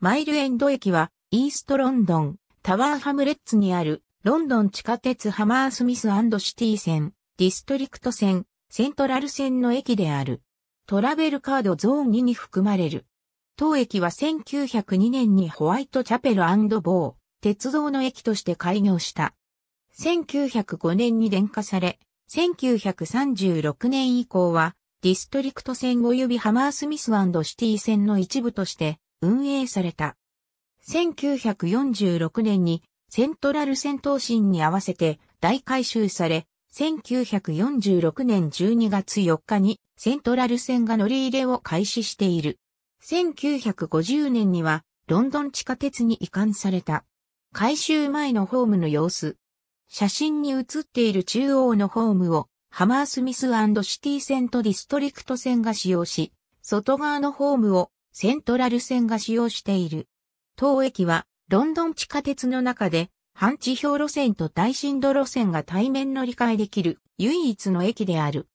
マイルエンド駅は、イーストロンドン、タワーハムレッツにある、ロンドン地下鉄ハマースミスシティ線、ディストリクト線、セントラル線の駅である。トラベルカードゾーン2に含まれる。当駅は1902年にホワイトチャペルボー、鉄道の駅として開業した。1905年に電化され、1936年以降は、ディストリクト線及びハマースミスシティ線の一部として運営された。1946年にセントラル戦闘神に合わせて大改修され、1946年12月4日にセントラル線が乗り入れを開始している。1950年にはロンドン地下鉄に移管された。改修前のホームの様子。写真に写っている中央のホームをハマースミスシティ線とディストリクト線が使用し、外側のホームをセントラル線が使用している。当駅はロンドン地下鉄の中で半地表路線と大震度路線が対面乗り換えできる唯一の駅である。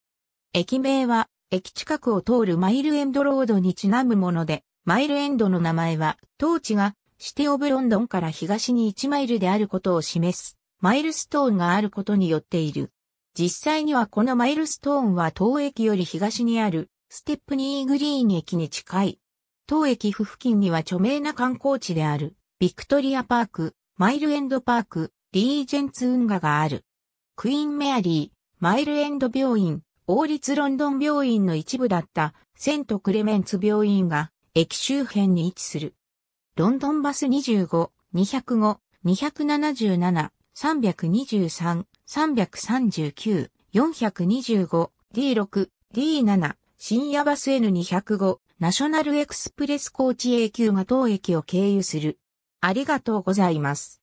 駅名は駅近くを通るマイルエンドロードにちなむもので、マイルエンドの名前は当地がシティオブロンドンから東に1マイルであることを示すマイルストーンがあることによっている。実際にはこのマイルストーンは当駅より東にあるステップニーグリーン駅に近い当駅付近には著名な観光地である、ビクトリアパーク、マイルエンドパーク、リージェンツ運河がある。クイーンメアリー、マイルエンド病院、王立ロンドン病院の一部だったセントクレメンツ病院が駅周辺に位置する。ロンドンバス25、205、277、323、339、425、D6、D7、深夜バス N205、ナショナルエクスプレスコーチ A 級が当駅を経由する。ありがとうございます。